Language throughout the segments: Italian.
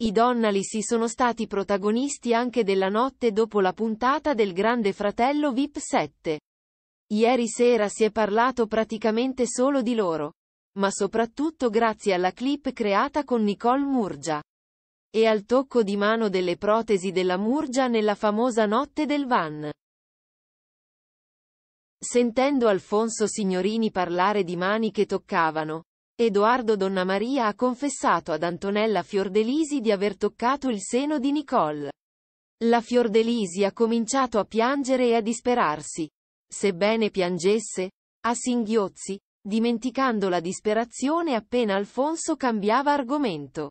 I Donnalisi sono stati protagonisti anche della notte dopo la puntata del Grande Fratello VIP 7. Ieri sera si è parlato praticamente solo di loro. Ma soprattutto grazie alla clip creata con Nicole Murgia. E al tocco di mano delle protesi della Murgia nella famosa notte del Van. Sentendo Alfonso Signorini parlare di mani che toccavano, Edoardo Donnamaria ha confessato ad Antonella Fiordelisi di aver toccato il seno di Nicole. La Fiordelisi ha cominciato a piangere e a disperarsi. Sebbene piangesse, a singhiozzi, dimenticando la disperazione appena Alfonso cambiava argomento.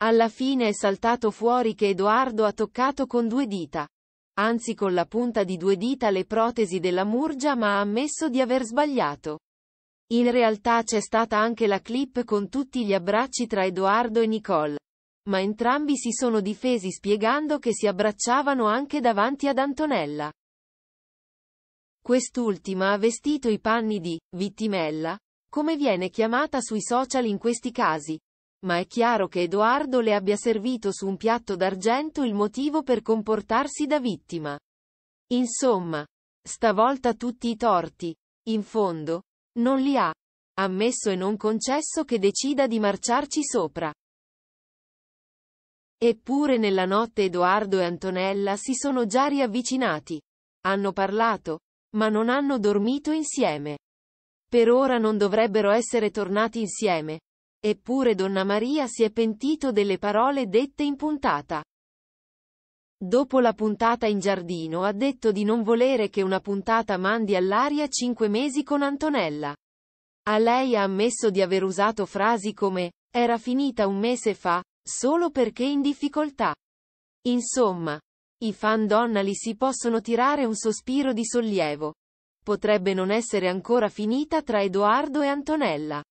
Alla fine è saltato fuori che Edoardo ha toccato con due dita, anzi con la punta di due dita le protesi della murgia ma ha ammesso di aver sbagliato. In realtà c'è stata anche la clip con tutti gli abbracci tra Edoardo e Nicole. Ma entrambi si sono difesi spiegando che si abbracciavano anche davanti ad Antonella. Quest'ultima ha vestito i panni di vittimella, come viene chiamata sui social in questi casi. Ma è chiaro che Edoardo le abbia servito su un piatto d'argento il motivo per comportarsi da vittima. Insomma, stavolta tutti i torti. In fondo, non li ha ammesso e non concesso che decida di marciarci sopra. Eppure nella notte Edoardo e Antonella si sono già riavvicinati. Hanno parlato, ma non hanno dormito insieme. Per ora non dovrebbero essere tornati insieme. Eppure Donna Maria si è pentito delle parole dette in puntata. Dopo la puntata in giardino ha detto di non volere che una puntata mandi all'aria cinque mesi con Antonella. A lei ha ammesso di aver usato frasi come era finita un mese fa, solo perché in difficoltà. Insomma, i fan Donnelly si possono tirare un sospiro di sollievo. Potrebbe non essere ancora finita tra Edoardo e Antonella.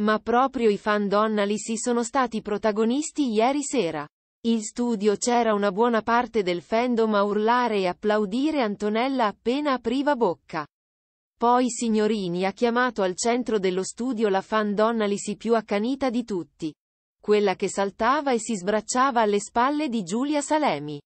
Ma proprio i fan Donnelly si sono stati protagonisti ieri sera. In studio c'era una buona parte del fandom a urlare e applaudire Antonella appena apriva bocca. Poi Signorini ha chiamato al centro dello studio la fan donna Lisi più accanita di tutti. Quella che saltava e si sbracciava alle spalle di Giulia Salemi.